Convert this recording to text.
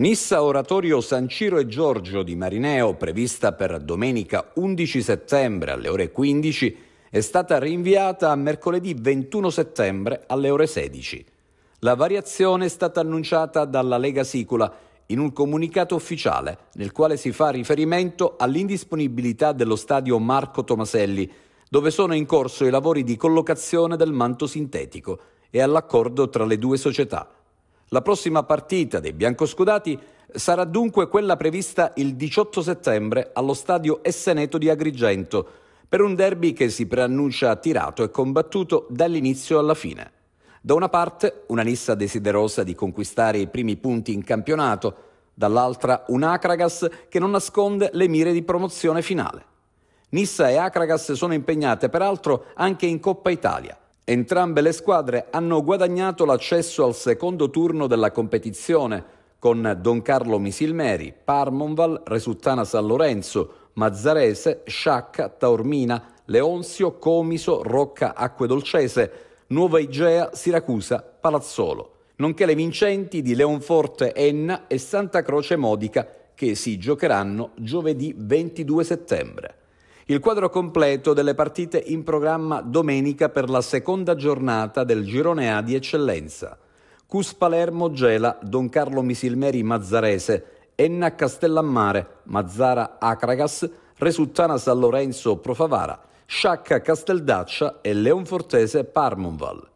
Nissa oratorio San Ciro e Giorgio di Marineo, prevista per domenica 11 settembre alle ore 15, è stata rinviata a mercoledì 21 settembre alle ore 16. La variazione è stata annunciata dalla Lega Sicula in un comunicato ufficiale nel quale si fa riferimento all'indisponibilità dello stadio Marco Tomaselli, dove sono in corso i lavori di collocazione del manto sintetico e all'accordo tra le due società. La prossima partita dei biancoscudati sarà dunque quella prevista il 18 settembre allo stadio Esseneto di Agrigento, per un derby che si preannuncia tirato e combattuto dall'inizio alla fine. Da una parte una Nissa desiderosa di conquistare i primi punti in campionato, dall'altra un Acragas che non nasconde le mire di promozione finale. Nissa e Acragas sono impegnate peraltro anche in Coppa Italia, Entrambe le squadre hanno guadagnato l'accesso al secondo turno della competizione con Don Carlo Misilmeri, Parmonval, Resuttana San Lorenzo, Mazzarese, Sciacca, Taormina, Leonzio, Comiso, Rocca Acquedolcese, Nuova Igea, Siracusa, Palazzolo, nonché le vincenti di Leonforte Enna e Santa Croce Modica che si giocheranno giovedì 22 settembre. Il quadro completo delle partite in programma domenica per la seconda giornata del girone A di eccellenza. Cus Palermo Gela, Don Carlo Misilmeri Mazzarese, Enna Castellammare, Mazzara Acragas, Resuttana San Lorenzo Profavara, Sciacca Casteldaccia e Leonfortese Parmonval.